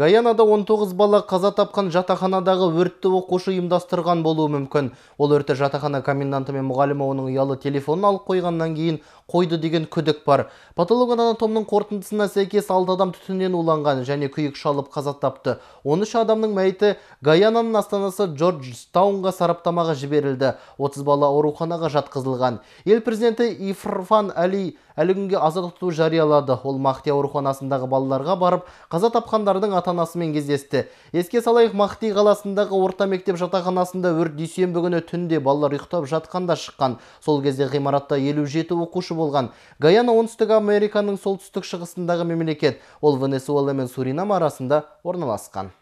Гаянада 19 бала қаза тапқан жатақханадағы өртті оқушы ұйымдастырған болуы мүмкін. Ол өртті жатақхана коменданты мен мұғалімі оның ұялы телефонын алып қойғаннан кейін қойды деген күдік бар патологоанатомның қорытындысына сәйкес алты адам түтіннен уланған және күйік шалып қаза тапты он үш адамның мәйіті гаянаның астанасы джорджтаунға сараптамаға жіберілді отыз бала ауруханаға жатқызылған ел президенті ифрфан әли әлі күнге аза тұту жариялады ол махти ауруханасындағы балаларға барып қаза тапқандардың ата анасымен кездесті еске салайық махти қаласындағы орта мектеп жатақханасында өрт дүйсенбі күні түнде балалар ұйықтап жатқанда шыққан сол кезде ғимаратта елу жеті оқушы болған гаяна оңтүстік американың солтүстік шығысындағы мемлекет ол венесуэла мен суринам арасында орналасқан